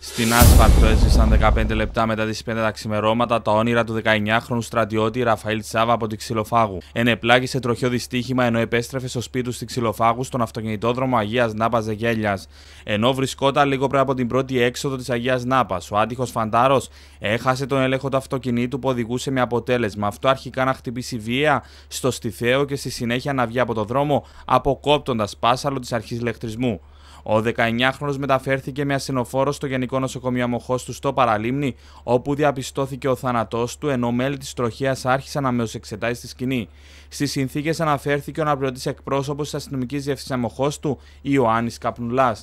Στην άσφαλτο έζησαν 15 λεπτά μετά τις 5 τα ξημερώματα τα όνειρα του 19χρονου στρατιώτη Ραφαήλ Τσάβα από τη Ξυλοφάγου. Ενεπλάγησε τροχιό δυστύχημα ενώ επέστρεφε στο σπίτι του στη Ξυλοφάγου στον αυτοκινητόδρομο Αγίας Νάπας Ζεγέλιας. Ενώ βρισκόταν λίγο πριν από την πρώτη έξοδο της Αγίας Νάπας, ο άτυχος φαντάρος έχασε τον έλεγχο του αυτοκινήτου που οδηγούσε με αποτέλεσμα αυτό αρχικά να χτυπήσει βία στο στιθέο και στη συνέχεια να βγει από το δρόμο αποκόπτοντας πάσαλο της αρχής ηλεκτρισμού. Ο 19χρονο μεταφέρθηκε με ασθενοφόρο στο Γενικό Εθνικό Νοσοκομείο του στο Παραλίμνη, όπου διαπιστώθηκε ο θάνατός του, ενώ μέλη της τροχέας άρχισαν να μεοσεξετάζει στη σκηνή. Στις συνθήκες αναφέρθηκε ο αναπληρωτής εκπρόσωπος της αστυνομικής Αμοχώ του... Ιωάννης Καπνουλάς.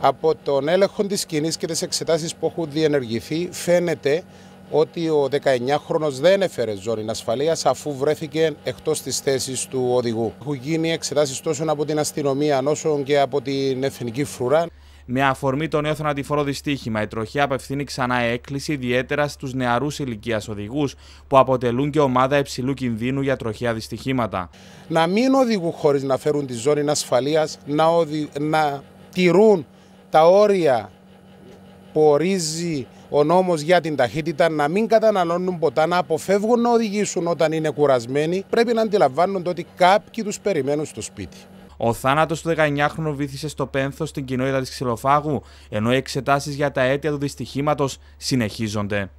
Από τον έλεγχο της σκηνής και τις εξετάσεις που έχουν διενεργηθεί, φαίνεται ότι ο 19χρονος δεν έφερε ζώνη ασφαλείας αφού βρέθηκε εκτός της θέσης του οδηγού. Έχουν γίνει εξετάσεις τόσο από την αστυνομία όσο και από την Εθνική Φρουρά. Με αφορμή το νέο θανατηφόρο δυστύχημα, η τροχιά απευθύνει ξανά έκκληση ιδιαίτερα στους νεαρούς ηλικίας οδηγούς που αποτελούν και ομάδα υψηλού κινδύνου για τροχιά δυστυχήματα. Να μην οδηγούν χωρίς να φέρουν τη ζώνη ασφαλείας, να, οδη... να τηρούν τα όρια που ορίζει ο νόμος για την ταχύτητα, να μην καταναλώνουν ποτά, να αποφεύγουν να οδηγήσουν όταν είναι κουρασμένοι, πρέπει να αντιλαμβάνονται ότι κάποιοι τους περιμένουν στο σπίτι. Ο θάνατος του 19χρονου βήθησε στο πένθος στην κοινότητα της Ξυλοφάγου, ενώ οι εξετάσεις για τα αίτια του δυστυχήματος συνεχίζονται.